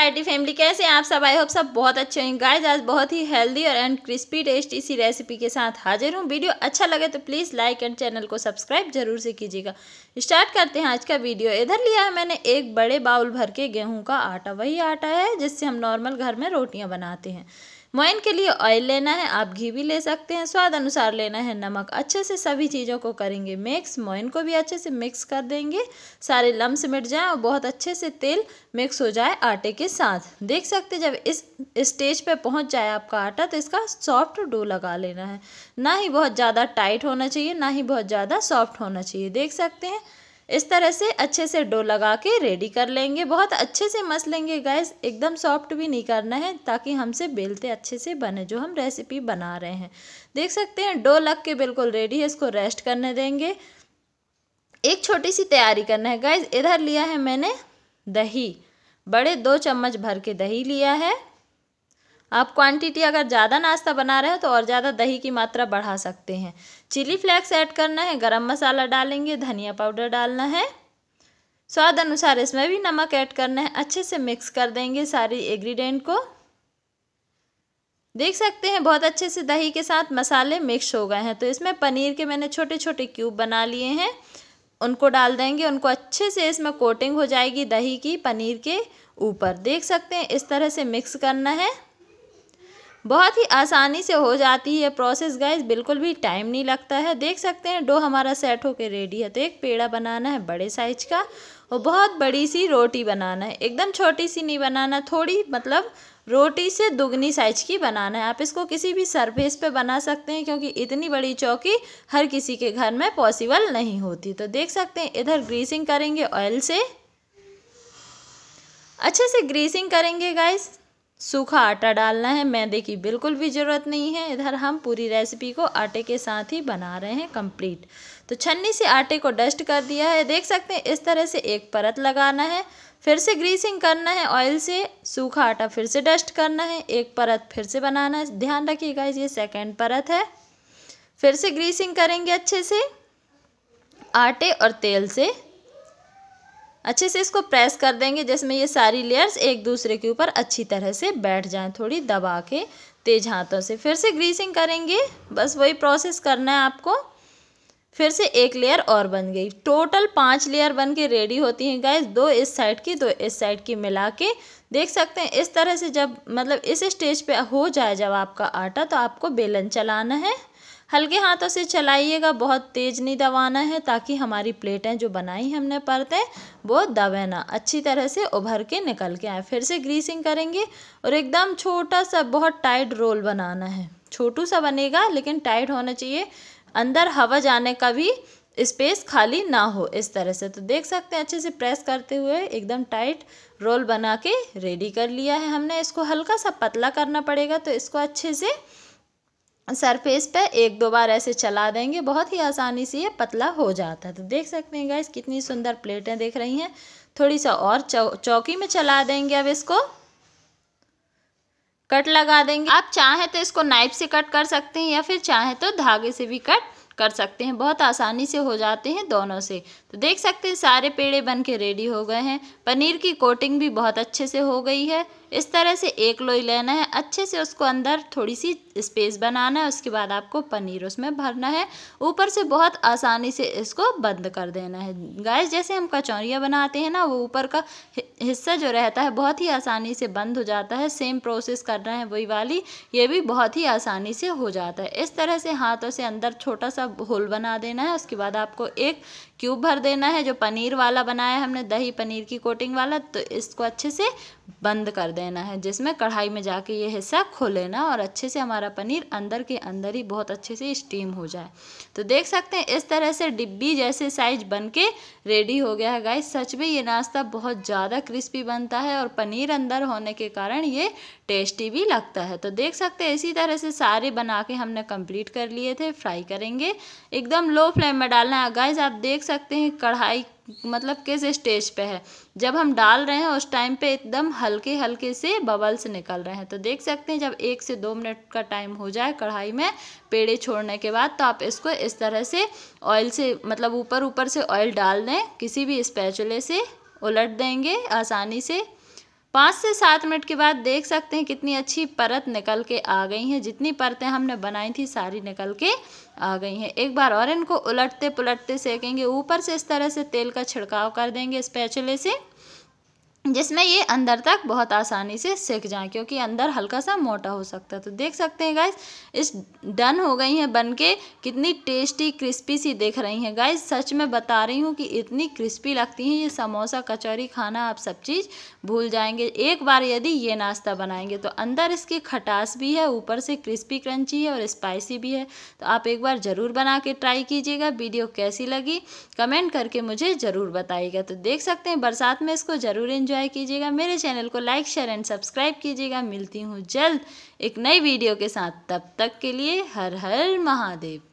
variety family कैसे हैं आप सब आई होप सब बहुत अच्छे होंगे गाइस आज बहुत ही हेल्दी और एंड क्रिस्पी टेस्ट इसी रेसिपी के साथ हाजिर हूँ वीडियो अच्छा लगे तो प्लीज़ लाइक एंड चैनल को सब्सक्राइब जरूर से कीजिएगा स्टार्ट करते हैं आज का वीडियो इधर लिया है मैंने एक बड़े बाउल भर के गेहूँ का आटा वही आटा है जिससे हम नॉर्मल घर में रोटियाँ बनाते हैं मोइन के लिए ऑयल लेना है आप घी भी ले सकते हैं स्वाद अनुसार लेना है नमक अच्छे से सभी चीज़ों को करेंगे मिक्स मोइन को भी अच्छे से मिक्स कर देंगे सारे लम्स मिट जाए और बहुत अच्छे से तेल मिक्स हो जाए आटे के साथ देख सकते जब इस स्टेज पर पहुँच जाए आपका आटा तो इसका सॉफ्ट डो लगा लेना है ना ही बहुत ज़्यादा टाइट होना चाहिए ना ही बहुत ज़्यादा सॉफ्ट होना चाहिए देख सकते हैं इस तरह से अच्छे से डो लगा के रेडी कर लेंगे बहुत अच्छे से मस लेंगे गैस एकदम सॉफ्ट भी नहीं करना है ताकि हमसे बेलते अच्छे से बने जो हम रेसिपी बना रहे हैं देख सकते हैं डो लग के बिल्कुल रेडी है इसको रेस्ट करने देंगे एक छोटी सी तैयारी करना है गैस इधर लिया है मैंने दही बड़े दो चम्मच भर के दही लिया है आप क्वांटिटी अगर ज़्यादा नाश्ता बना रहे हो तो और ज़्यादा दही की मात्रा बढ़ा सकते हैं चिली फ्लेक्स ऐड करना है गरम मसाला डालेंगे धनिया पाउडर डालना है स्वाद अनुसार इसमें भी नमक ऐड करना है अच्छे से मिक्स कर देंगे सारी इंग्रीडियंट को देख सकते हैं बहुत अच्छे से दही के साथ मसाले मिक्स हो गए हैं तो इसमें पनीर के मैंने छोटे छोटे क्यूब बना लिए हैं उनको डाल देंगे उनको अच्छे से इसमें कोटिंग हो जाएगी दही की पनीर के ऊपर देख सकते हैं इस तरह से मिक्स करना है बहुत ही आसानी से हो जाती है प्रोसेस गाइस बिल्कुल भी टाइम नहीं लगता है देख सकते हैं डो हमारा सेट होके रेडी है तो एक पेड़ा बनाना है बड़े साइज का और बहुत बड़ी सी रोटी बनाना है एकदम छोटी सी नहीं बनाना थोड़ी मतलब रोटी से दुगनी साइज की बनाना है आप इसको किसी भी सरफेस पे बना सकते हैं क्योंकि इतनी बड़ी चौकी हर किसी के घर में पॉसिबल नहीं होती तो देख सकते हैं इधर ग्रीसिंग करेंगे ऑयल से अच्छे से ग्रीसिंग करेंगे गाइस सूखा आटा डालना है मैदे की बिल्कुल भी ज़रूरत नहीं है इधर हम पूरी रेसिपी को आटे के साथ ही बना रहे हैं कंप्लीट तो छन्नी से आटे को डस्ट कर दिया है देख सकते हैं इस तरह से एक परत लगाना है फिर से ग्रीसिंग करना है ऑयल से सूखा आटा फिर से डस्ट करना है एक परत फिर से बनाना है ध्यान रखिएगा ये सेकेंड परत है फिर से ग्रीसिंग करेंगे अच्छे से आटे और तेल से अच्छे से इसको प्रेस कर देंगे जिसमें ये सारी लेयर्स एक दूसरे के ऊपर अच्छी तरह से बैठ जाएं थोड़ी दबा के तेज हाथों से फिर से ग्रीसिंग करेंगे बस वही प्रोसेस करना है आपको फिर से एक लेयर और बन गई टोटल पांच लेयर बन के रेडी होती हैं गाइस दो इस साइड की दो इस साइड की मिला के देख सकते हैं इस तरह से जब मतलब इस स्टेज पे हो जाए जब आपका आटा तो आपको बेलन चलाना है हल्के हाथों से चलाइएगा बहुत तेज़ नहीं दबाना है ताकि हमारी प्लेटें जो बनाई हमने परतें वो दबे ना अच्छी तरह से उभर के निकल के आए फिर से ग्रीसिंग करेंगे और एकदम छोटा सा बहुत टाइट रोल बनाना है छोटू सा बनेगा लेकिन टाइट होना चाहिए अंदर हवा जाने का भी स्पेस खाली ना हो इस तरह से तो देख सकते हैं अच्छे से प्रेस करते हुए एकदम टाइट रोल बना के रेडी कर लिया है हमने इसको हल्का सा पतला करना पड़ेगा तो इसको अच्छे से सरफेस पे एक दो बार ऐसे चला देंगे बहुत ही आसानी से ये पतला हो जाता है तो देख सकते हैं गाइस कितनी सुंदर प्लेटें देख रही हैं थोड़ी सा और चौ, चौकी में चला देंगे अब इसको कट लगा देंगे आप चाहें तो इसको नाइफ से कट कर सकते हैं या फिर चाहें तो धागे से भी कट कर सकते हैं बहुत आसानी से हो जाते हैं दोनों से तो देख सकते हैं सारे पेड़े बन के रेडी हो गए हैं पनीर की कोटिंग भी बहुत अच्छे से हो गई है इस तरह से एक लोई लेना है अच्छे से उसको अंदर थोड़ी सी स्पेस बनाना है उसके बाद आपको पनीर उसमें भरना है ऊपर से बहुत आसानी से इसको बंद कर देना है गैस जैसे हम कचौरियाँ बनाते हैं ना वो ऊपर का हिस्सा जो रहता है बहुत ही आसानी से बंद हो जाता है सेम प्रोसेस करना है वही वाली ये भी बहुत ही आसानी से हो जाता है इस तरह से हाथों से अंदर छोटा सा होल बना देना है उसके बाद आपको एक क्यूब भर देना है जो पनीर वाला बनाया हमने दही पनीर की कोटिंग वाला तो इसको अच्छे से बंद कर देना है जिसमें कढ़ाई में जाके ये हिस्सा खो लेना और अच्छे से हमारा पनीर अंदर के अंदर ही बहुत अच्छे से स्टीम हो जाए तो देख सकते हैं इस तरह से डिब्बी जैसे साइज बन के रेडी हो गया है गाइस सच में ये नाश्ता बहुत ज़्यादा क्रिस्पी बनता है और पनीर अंदर होने के कारण ये टेस्टी भी लगता है तो देख सकते हैं इसी तरह से सारे बना के हमने कम्प्लीट कर लिए थे फ्राई करेंगे एकदम लो फ्लेम में डालना है गाइस आप देख सकते हैं कढ़ाई मतलब किस स्टेज पे है जब हम डाल रहे हैं उस टाइम पे एकदम हल्के हल्के से बबल्स निकल रहे हैं तो देख सकते हैं जब एक से दो मिनट का टाइम हो जाए कढ़ाई में पेड़े छोड़ने के बाद तो आप इसको इस तरह से ऑयल से मतलब ऊपर ऊपर से ऑयल डाल दें किसी भी स्पैचुले से उलट देंगे आसानी से पाँच से सात मिनट के बाद देख सकते हैं कितनी अच्छी परत निकल के आ गई हैं जितनी परतें हमने बनाई थी सारी निकल के आ गई हैं एक बार और इनको उलटते पुलटते सेकेंगे ऊपर से इस तरह से तेल का छिड़काव कर देंगे स्पैचुले से जिसमें ये अंदर तक बहुत आसानी से सेक जाए क्योंकि अंदर हल्का सा मोटा हो सकता है तो देख सकते हैं गाइस इस डन हो गई हैं बन के कितनी टेस्टी क्रिस्पी सी देख रही हैं गाइस सच में बता रही हूँ कि इतनी क्रिस्पी लगती हैं ये समोसा कचौरी खाना आप सब चीज़ भूल जाएंगे एक बार यदि ये नाश्ता बनाएंगे तो अंदर इसकी खटास भी है ऊपर से क्रिस्पी क्रंची है और स्पाइसी भी है तो आप एक बार ज़रूर बना के ट्राई कीजिएगा वीडियो कैसी लगी कमेंट करके मुझे ज़रूर बताइएगा तो देख सकते हैं बरसात में इसको ज़रूर इन्जॉय इन्जॉय कीजिएगा मेरे चैनल को लाइक शेयर एंड सब्सक्राइब कीजिएगा मिलती हूँ जल्द एक नई वीडियो के साथ तब तक के लिए हर हर महादेव